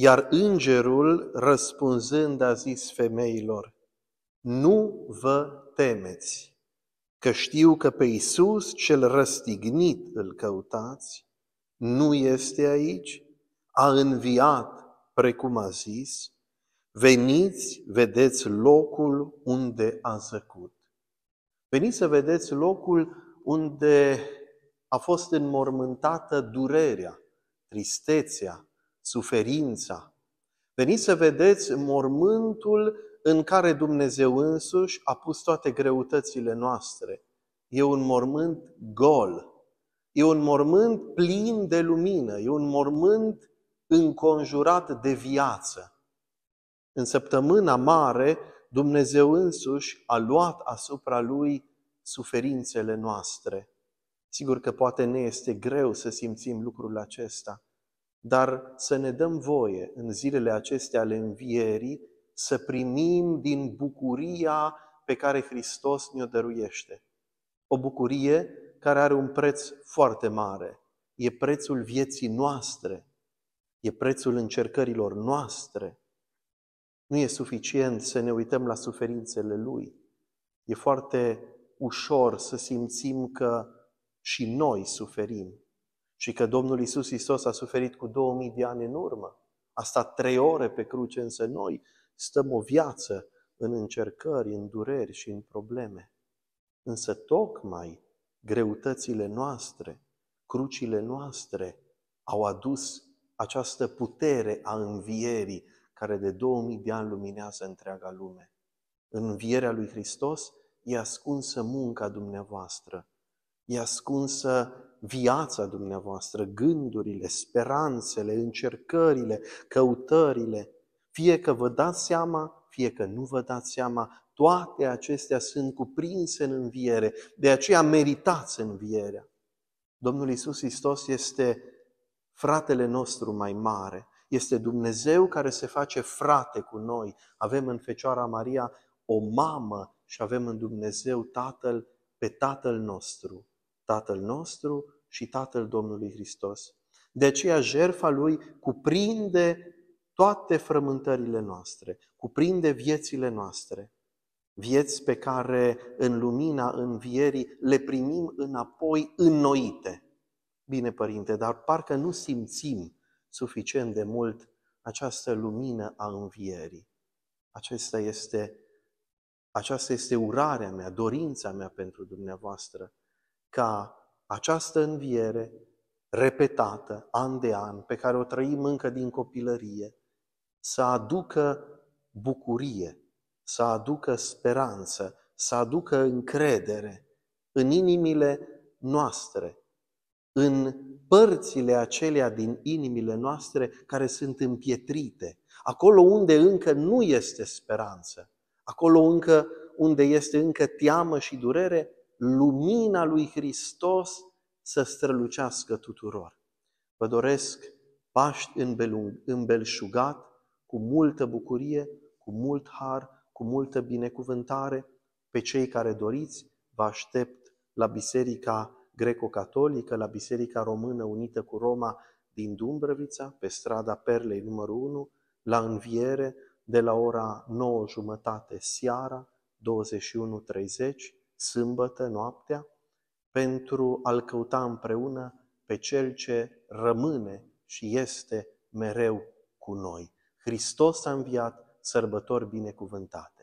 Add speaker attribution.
Speaker 1: Iar îngerul, răspunzând, a zis femeilor, nu vă temeți, că știu că pe Iisus cel răstignit îl căutați, nu este aici, a înviat, precum a zis, veniți, vedeți locul unde a zăcut. Veniți să vedeți locul unde a fost înmormântată durerea, tristețea, suferința. Veniți să vedeți mormântul în care Dumnezeu însuși a pus toate greutățile noastre. E un mormânt gol, e un mormânt plin de lumină, e un mormânt înconjurat de viață. În săptămâna mare, Dumnezeu însuși a luat asupra lui suferințele noastre. Sigur că poate ne este greu să simțim lucrul acesta, dar să ne dăm voie în zilele acestea ale învierii să primim din bucuria pe care Hristos ne-o dăruiește. O bucurie care are un preț foarte mare. E prețul vieții noastre, e prețul încercărilor noastre. Nu e suficient să ne uităm la suferințele Lui. E foarte ușor să simțim că și noi suferim, și că Domnul Isus Hristos a suferit cu 2000 de ani în urmă. A stat trei ore pe cruce, însă noi stăm o viață în încercări, în dureri și în probleme. Însă tocmai greutățile noastre, crucile noastre au adus această putere a învierii care de 2000 de ani luminează întreaga lume. În învierea lui Hristos e ascunsă munca dumneavoastră, e ascunsă viața dumneavoastră, gândurile, speranțele, încercările, căutările, fie că vă dați seama, fie că nu vă dați seama, toate acestea sunt cuprinse în înviere, de aceea meritați învierea. Domnul Isus Hristos este fratele nostru mai mare, este Dumnezeu care se face frate cu noi. Avem în Fecioara Maria o mamă și avem în Dumnezeu Tatăl pe Tatăl nostru. Tatăl nostru și Tatăl Domnului Hristos. De aceea jerfa Lui cuprinde toate frământările noastre, cuprinde viețile noastre, vieți pe care în lumina învierii le primim înapoi înnoite. Bine, Părinte, dar parcă nu simțim suficient de mult această lumină a învierii. Aceasta este, aceasta este urarea mea, dorința mea pentru dumneavoastră, ca această înviere repetată, an de an, pe care o trăim încă din copilărie, să aducă bucurie, să aducă speranță, să aducă încredere în inimile noastre, în părțile acelea din inimile noastre care sunt împietrite, acolo unde încă nu este speranță, acolo încă unde este încă teamă și durere, lumina lui Hristos să strălucească tuturor. Vă doresc Paști îmbelșugat, cu multă bucurie, cu mult har, cu multă binecuvântare. Pe cei care doriți, vă aștept la Biserica Greco-Catolică, la Biserica Română Unită cu Roma din Dumbrăvița, pe strada Perlei numărul 1, la înviere de la ora 9.30 jumătate seara, 21.30, sâmbătă, noaptea, pentru a-L căuta împreună pe Cel ce rămâne și este mereu cu noi. Hristos a înviat, sărbători binecuvântate!